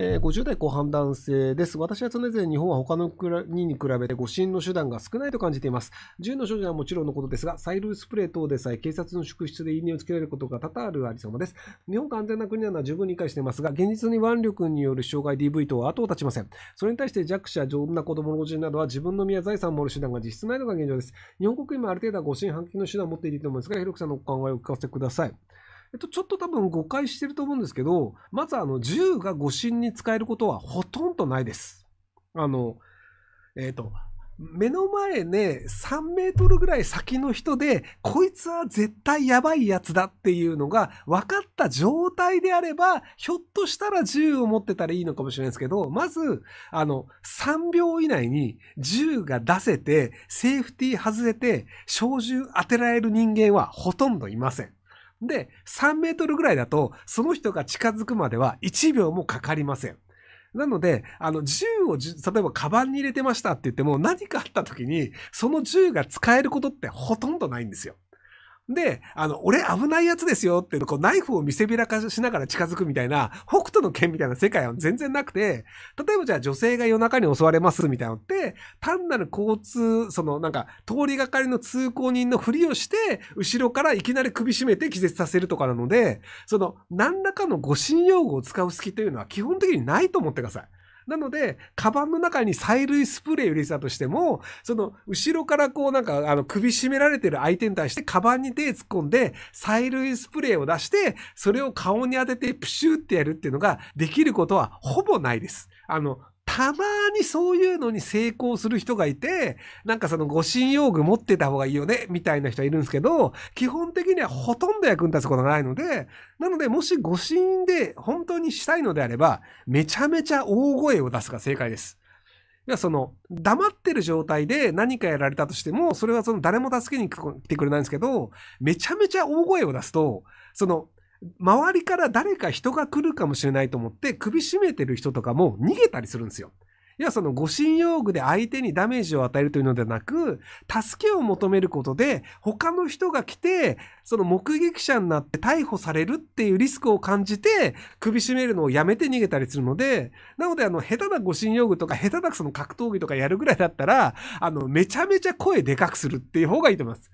えー、50代後半男性です。私は常々日本は他の国に比べて誤審の手段が少ないと感じています。銃の所持はもちろんのことですが、催涙スプレー等でさえ警察の職質で因縁をつけられることが多々あるありさまです。日本が安全な国なのは十分理解していますが、現実に腕力による障害 DV 等は後を絶ちません。それに対して弱者、丈夫な子供の護人などは自分の身や財産を守る手段が実質ないのが現状です。日本国民もある程度は護身反撃の手段を持っていると思いますが、広くさんのお考えをお聞かせください。えっと、ちょっと多分誤解してると思うんですけど、まずあの、が誤信に使えることはほとんどないです。あの、えっ、と、目の前ね、3メートルぐらい先の人で、こいつは絶対やばいやつだっていうのが分かった状態であれば、ひょっとしたら銃を持ってたらいいのかもしれないですけど、まず、あの、3秒以内に銃が出せて、セーフティー外れて、小銃当てられる人間はほとんどいません。で、3メートルぐらいだと、その人が近づくまでは1秒もかかりません。なので、あの、銃を、例えば、カバンに入れてましたって言っても、何かあった時に、その銃が使えることってほとんどないんですよ。で、あの、俺危ないやつですよって、こうナイフを見せびらかしながら近づくみたいな、北斗の剣みたいな世界は全然なくて、例えばじゃあ女性が夜中に襲われますみたいなのって、単なる交通、そのなんか通りがかりの通行人のふりをして、後ろからいきなり首絞めて気絶させるとかなので、その何らかの護身用語を使う隙というのは基本的にないと思ってください。なので、カバンの中に催涙スプレーを入れてたとしても、その、後ろからこうなんか、あの、首絞められてる相手に対して、カバンに手突っ込んで、催涙スプレーを出して、それを顔に当てて、プシューってやるっていうのが、できることはほぼないです。あの、たまにそういうのに成功する人がいて、なんかその護身用具持ってた方がいいよね、みたいな人はいるんですけど、基本的にはほとんど役に立つことがないので、なので、もし護身で本当にしたいのであれば、めちゃめちゃ大声を出すが正解です。いや、その、黙ってる状態で何かやられたとしても、それはその誰も助けに来てくれないんですけど、めちゃめちゃ大声を出すと、その、周りから誰か人が来るかもしれないと思って首絞めてる人とかも逃げたりするんですよ。いや、その護身用具で相手にダメージを与えるというのではなく、助けを求めることで、他の人が来て、その目撃者になって逮捕されるっていうリスクを感じて、首絞めるのをやめて逃げたりするので、なので、あの、下手な護身用具とか、下手なその格闘技とかやるぐらいだったら、あの、めちゃめちゃ声でかくするっていう方がいいと思います。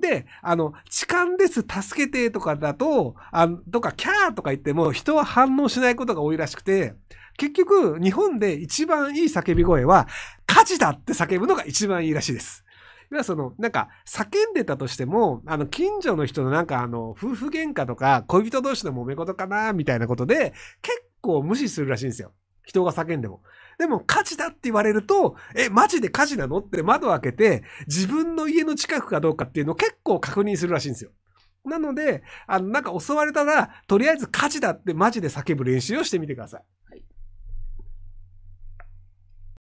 で、あの、痴漢です、助けてとかだと、あとか、キャーとか言っても人は反応しないことが多いらしくて、結局、日本で一番いい叫び声は、火事だって叫ぶのが一番いいらしいです。要はその、なんか、叫んでたとしても、あの、近所の人のなんか、あの、夫婦喧嘩とか、恋人同士の揉め事かな、みたいなことで、結構無視するらしいんですよ。人が叫んでも。でも火事だって言われると、え、マジで火事なのって窓を開けて、自分の家の近くかどうかっていうのを結構確認するらしいんですよ。なので、あの、なんか襲われたら、とりあえず火事だってマジで叫ぶ練習をしてみてください。